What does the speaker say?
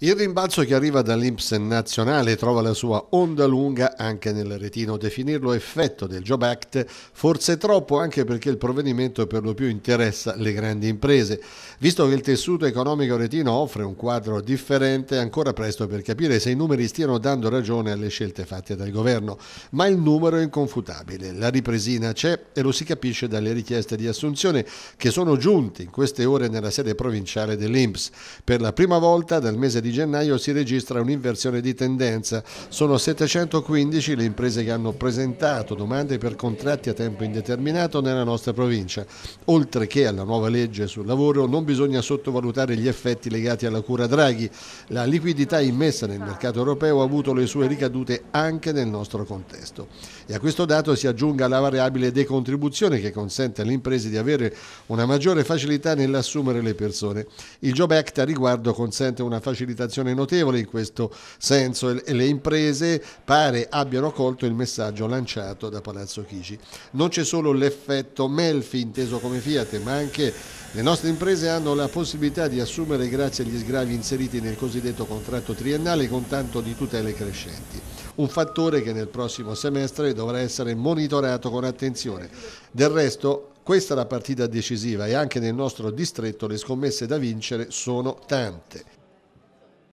Il rimbalzo che arriva dall'Imps nazionale trova la sua onda lunga anche nel retino. Definirlo effetto del Job Act forse troppo anche perché il provvedimento per lo più interessa le grandi imprese. Visto che il tessuto economico retino offre un quadro differente, è ancora presto per capire se i numeri stiano dando ragione alle scelte fatte dal governo, ma il numero è inconfutabile. La ripresina c'è e lo si capisce dalle richieste di assunzione che sono giunte in queste ore nella sede provinciale dell'Imps. Per la prima volta dal mese di di gennaio si registra un'inversione di tendenza. Sono 715 le imprese che hanno presentato domande per contratti a tempo indeterminato nella nostra provincia. Oltre che alla nuova legge sul lavoro non bisogna sottovalutare gli effetti legati alla cura Draghi. La liquidità immessa nel mercato europeo ha avuto le sue ricadute anche nel nostro contesto. E a questo dato si aggiunga la variabile decontribuzione che consente alle imprese di avere una maggiore facilità nell'assumere le persone. Il Job Act a riguardo consente una facilità mobilitazione notevole in questo senso e le imprese pare abbiano colto il messaggio lanciato da Palazzo Chigi. Non c'è solo l'effetto Melfi inteso come Fiat, ma anche le nostre imprese hanno la possibilità di assumere grazie agli sgravi inseriti nel cosiddetto contratto triennale con tanto di tutele crescenti. Un fattore che nel prossimo semestre dovrà essere monitorato con attenzione. Del resto, questa è la partita decisiva e anche nel nostro distretto le scommesse da vincere sono tante.